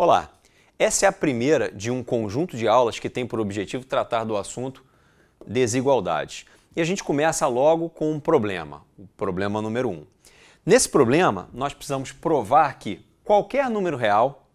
Olá, essa é a primeira de um conjunto de aulas que tem por objetivo tratar do assunto desigualdades. E a gente começa logo com um problema, o problema número um. Nesse problema, nós precisamos provar que qualquer número real,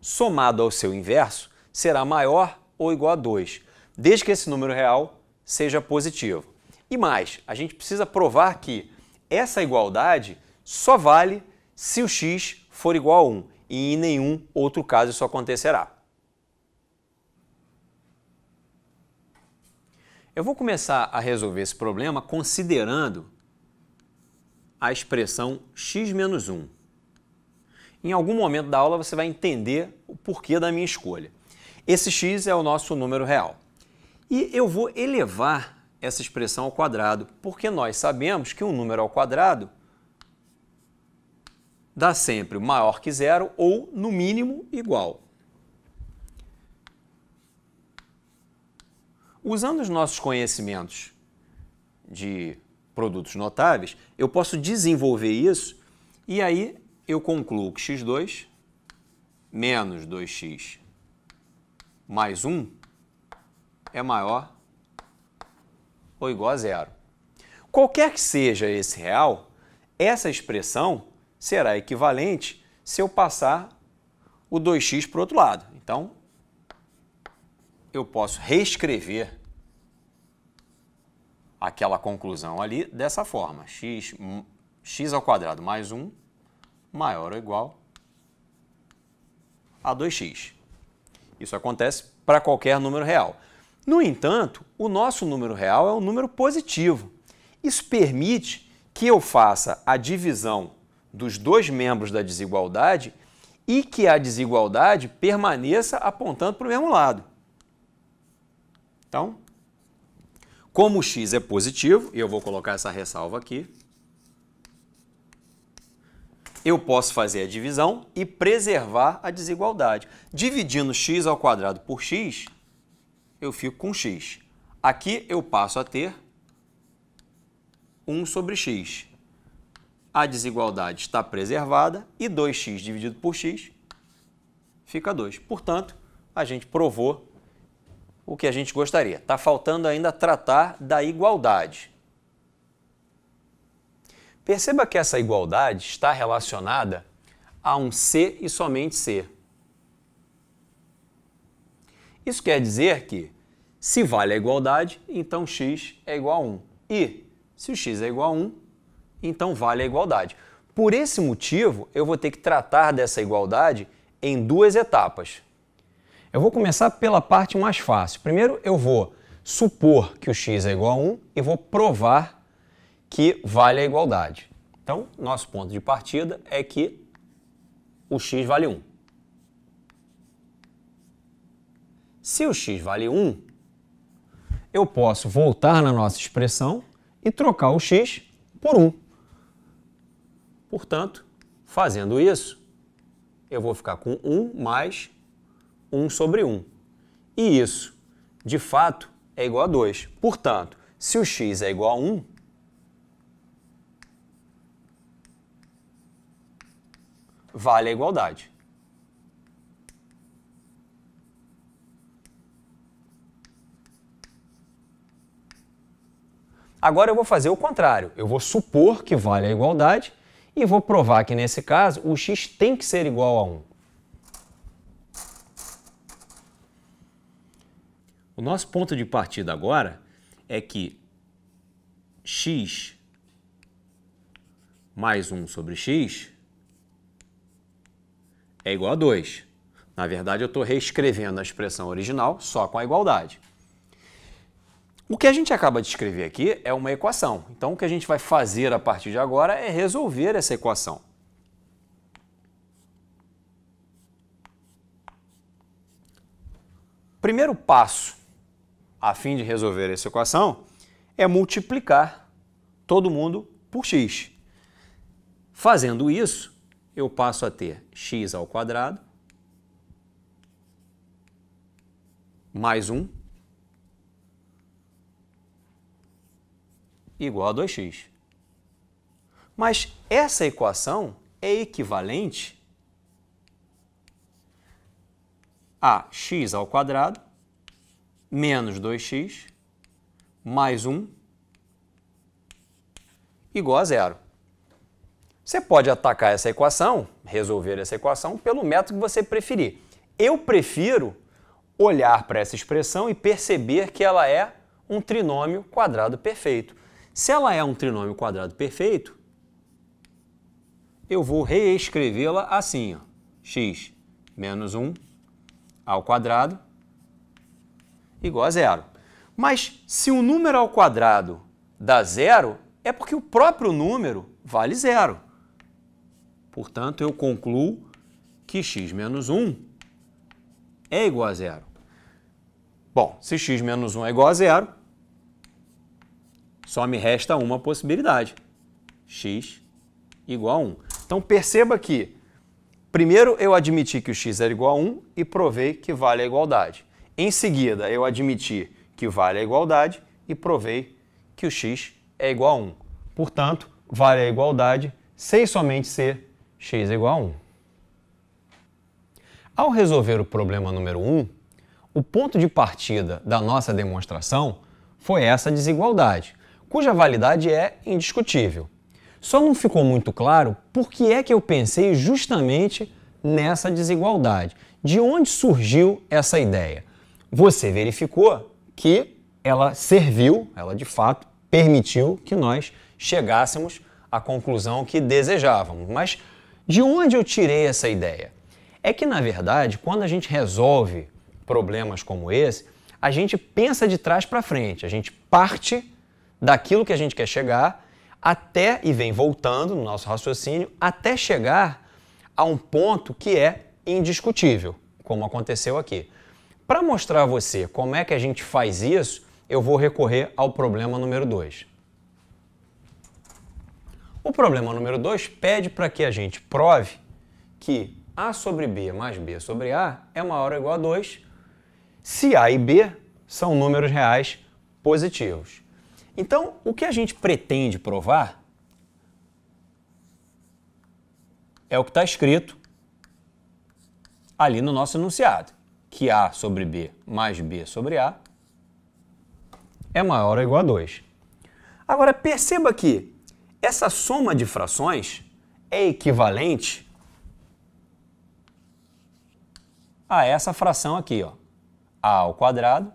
somado ao seu inverso, será maior ou igual a 2, desde que esse número real seja positivo. E mais, a gente precisa provar que essa igualdade só vale se o x for igual a 1 e em nenhum outro caso isso acontecerá. Eu vou começar a resolver esse problema considerando a expressão x menos 1. Em algum momento da aula você vai entender o porquê da minha escolha. Esse x é o nosso número real. E eu vou elevar essa expressão ao quadrado, porque nós sabemos que um número ao quadrado dá sempre maior que zero ou, no mínimo, igual. Usando os nossos conhecimentos de produtos notáveis, eu posso desenvolver isso e aí eu concluo que x2 menos 2x mais 1 é maior ou igual a zero. Qualquer que seja esse real, essa expressão será equivalente se eu passar o 2x para o outro lado. Então, eu posso reescrever aquela conclusão ali dessa forma. x, x ao quadrado mais 1 maior ou igual a 2x. Isso acontece para qualquer número real. No entanto, o nosso número real é um número positivo. Isso permite que eu faça a divisão dos dois membros da desigualdade e que a desigualdade permaneça apontando para o mesmo lado. Então, como o x é positivo, e eu vou colocar essa ressalva aqui, eu posso fazer a divisão e preservar a desigualdade. Dividindo x ao quadrado por x, eu fico com x. Aqui eu passo a ter 1 sobre x a desigualdade está preservada e 2x dividido por x fica 2. Portanto, a gente provou o que a gente gostaria. Está faltando ainda tratar da igualdade. Perceba que essa igualdade está relacionada a um C e somente C. Isso quer dizer que, se vale a igualdade, então x é igual a 1. E, se o x é igual a 1, então vale a igualdade. Por esse motivo, eu vou ter que tratar dessa igualdade em duas etapas. Eu vou começar pela parte mais fácil. Primeiro, eu vou supor que o x é igual a 1 e vou provar que vale a igualdade. Então, nosso ponto de partida é que o x vale 1. Se o x vale 1, eu posso voltar na nossa expressão e trocar o x por 1. Portanto, fazendo isso, eu vou ficar com 1 mais 1 sobre 1. E isso, de fato, é igual a 2. Portanto, se o x é igual a 1, vale a igualdade. Agora eu vou fazer o contrário. Eu vou supor que vale a igualdade e vou provar que nesse caso o x tem que ser igual a 1. O nosso ponto de partida agora é que x mais 1 sobre x é igual a 2. Na verdade, eu estou reescrevendo a expressão original só com a igualdade. O que a gente acaba de escrever aqui é uma equação. Então, o que a gente vai fazer a partir de agora é resolver essa equação. Primeiro passo a fim de resolver essa equação é multiplicar todo mundo por x. Fazendo isso, eu passo a ter x ao quadrado mais 1 igual a 2x. Mas essa equação é equivalente a x ao quadrado menos 2x mais 1 igual a zero. Você pode atacar essa equação, resolver essa equação, pelo método que você preferir. Eu prefiro olhar para essa expressão e perceber que ela é um trinômio quadrado perfeito. Se ela é um trinômio quadrado perfeito, eu vou reescrevê-la assim, ó, x menos 1 ao quadrado igual a zero. Mas se o número ao quadrado dá zero, é porque o próprio número vale zero. Portanto, eu concluo que x menos 1 é igual a zero. Bom, se x menos 1 é igual a zero, só me resta uma possibilidade, x igual a 1. Então perceba que, primeiro eu admiti que o x era igual a 1 e provei que vale a igualdade. Em seguida, eu admiti que vale a igualdade e provei que o x é igual a 1. Portanto, vale a igualdade sem somente ser x é igual a 1. Ao resolver o problema número 1, o ponto de partida da nossa demonstração foi essa desigualdade, cuja validade é indiscutível. Só não ficou muito claro por que é que eu pensei justamente nessa desigualdade. De onde surgiu essa ideia? Você verificou que ela serviu, ela de fato permitiu que nós chegássemos à conclusão que desejávamos. Mas de onde eu tirei essa ideia? É que, na verdade, quando a gente resolve problemas como esse, a gente pensa de trás para frente, a gente parte daquilo que a gente quer chegar até, e vem voltando no nosso raciocínio, até chegar a um ponto que é indiscutível, como aconteceu aqui. Para mostrar a você como é que a gente faz isso, eu vou recorrer ao problema número 2. O problema número 2 pede para que a gente prove que A sobre B mais B sobre A é maior ou igual a 2 se A e B são números reais positivos. Então, o que a gente pretende provar é o que está escrito ali no nosso enunciado, que A sobre B mais B sobre A é maior ou igual a 2. Agora, perceba que essa soma de frações é equivalente a essa fração aqui, ó. A ao quadrado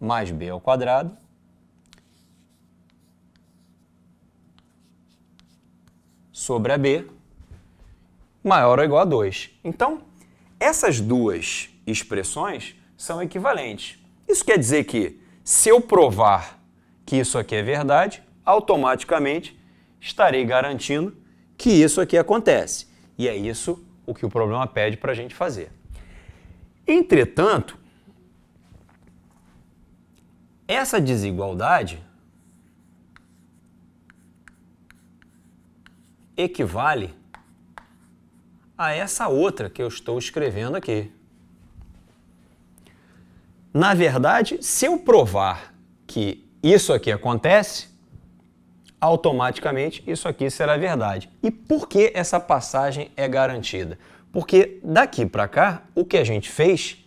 mais B ao quadrado sobre a B maior ou igual a 2. Então, essas duas expressões são equivalentes. Isso quer dizer que, se eu provar que isso aqui é verdade, automaticamente estarei garantindo que isso aqui acontece. E é isso o que o problema pede para a gente fazer. Entretanto, essa desigualdade equivale a essa outra que eu estou escrevendo aqui. Na verdade, se eu provar que isso aqui acontece, automaticamente isso aqui será verdade. E por que essa passagem é garantida? Porque daqui para cá, o que a gente fez,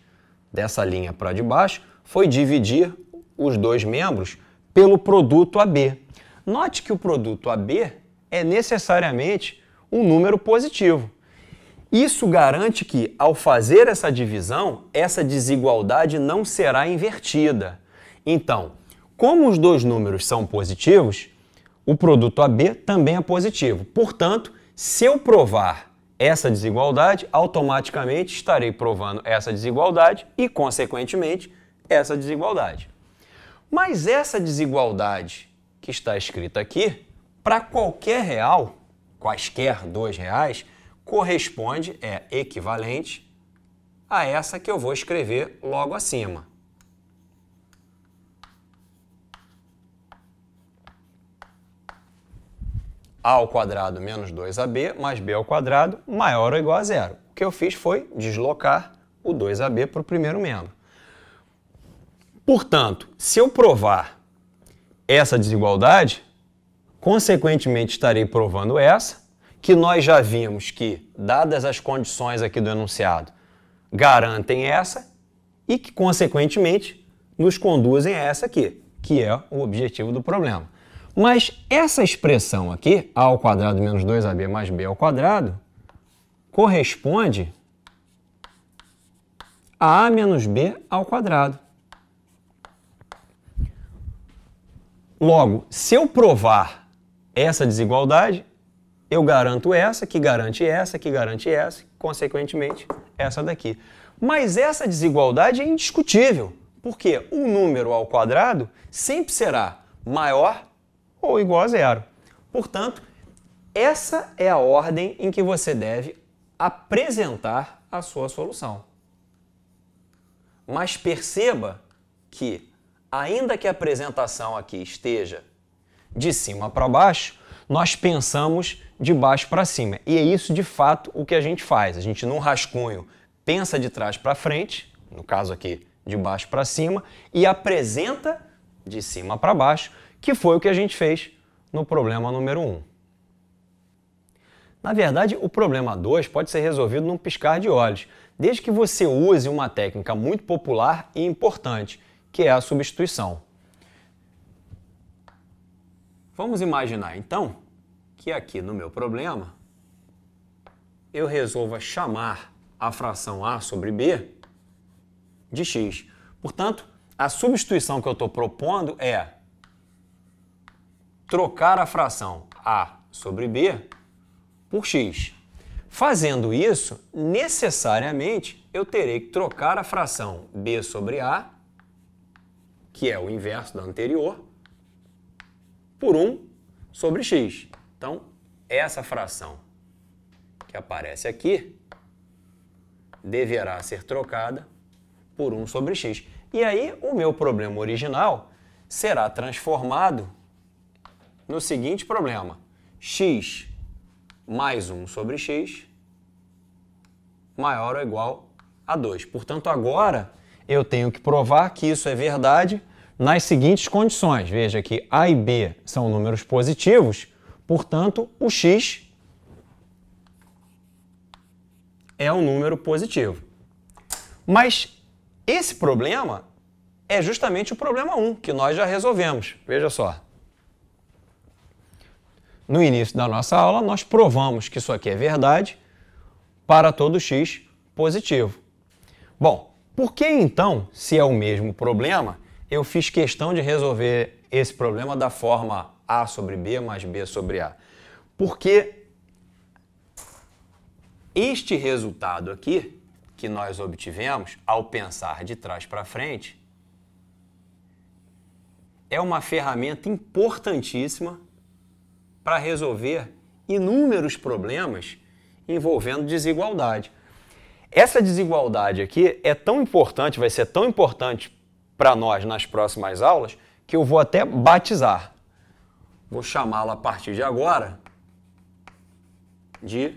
dessa linha para de baixo, foi dividir os dois membros pelo produto AB. Note que o produto AB é necessariamente um número positivo. Isso garante que, ao fazer essa divisão, essa desigualdade não será invertida. Então, como os dois números são positivos, o produto AB também é positivo. Portanto, se eu provar essa desigualdade, automaticamente estarei provando essa desigualdade e, consequentemente, essa desigualdade. Mas essa desigualdade que está escrita aqui para qualquer real, quaisquer dois reais, corresponde, é equivalente a essa que eu vou escrever logo acima. a ao quadrado menos 2ab mais b ao quadrado maior ou igual a zero. O que eu fiz foi deslocar o 2ab para o primeiro membro. Portanto, se eu provar essa desigualdade, Consequentemente, estarei provando essa, que nós já vimos que, dadas as condições aqui do enunciado, garantem essa e que, consequentemente, nos conduzem a essa aqui, que é o objetivo do problema. Mas essa expressão aqui, a ao quadrado menos 2ab mais b ao quadrado, corresponde a a menos b ao quadrado. Logo, se eu provar essa desigualdade, eu garanto essa, que garante essa, que garante essa, consequentemente, essa daqui. Mas essa desigualdade é indiscutível, porque o número ao quadrado sempre será maior ou igual a zero. Portanto, essa é a ordem em que você deve apresentar a sua solução. Mas perceba que, ainda que a apresentação aqui esteja de cima para baixo, nós pensamos de baixo para cima. E é isso de fato o que a gente faz. A gente, num rascunho, pensa de trás para frente, no caso aqui, de baixo para cima, e apresenta de cima para baixo, que foi o que a gente fez no problema número 1. Um. Na verdade, o problema 2 pode ser resolvido num piscar de olhos, desde que você use uma técnica muito popular e importante, que é a substituição. Vamos imaginar então que aqui no meu problema eu resolva chamar a fração a sobre b de x. Portanto, a substituição que eu estou propondo é trocar a fração a sobre b por x. Fazendo isso, necessariamente eu terei que trocar a fração b sobre a, que é o inverso da anterior, por 1 sobre x. Então, essa fração que aparece aqui deverá ser trocada por 1 sobre x. E aí, o meu problema original será transformado no seguinte problema. x mais 1 sobre x maior ou igual a 2. Portanto, agora eu tenho que provar que isso é verdade nas seguintes condições. Veja que A e B são números positivos, portanto, o x é um número positivo. Mas esse problema é justamente o problema 1, que nós já resolvemos. Veja só. No início da nossa aula, nós provamos que isso aqui é verdade para todo x positivo. Bom, por que então, se é o mesmo problema, eu fiz questão de resolver esse problema da forma A sobre B mais B sobre A. Porque este resultado aqui, que nós obtivemos ao pensar de trás para frente, é uma ferramenta importantíssima para resolver inúmeros problemas envolvendo desigualdade. Essa desigualdade aqui é tão importante, vai ser tão importante para nós nas próximas aulas, que eu vou até batizar. Vou chamá-la a partir de agora de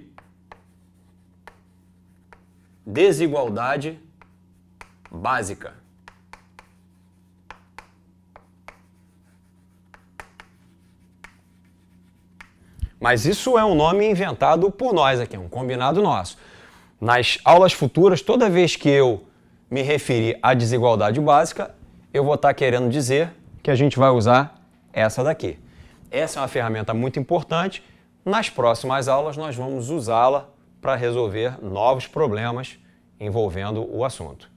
desigualdade básica. Mas isso é um nome inventado por nós aqui, é um combinado nosso. Nas aulas futuras, toda vez que eu me referir à desigualdade básica, eu vou estar tá querendo dizer que a gente vai usar essa daqui. Essa é uma ferramenta muito importante. Nas próximas aulas, nós vamos usá-la para resolver novos problemas envolvendo o assunto.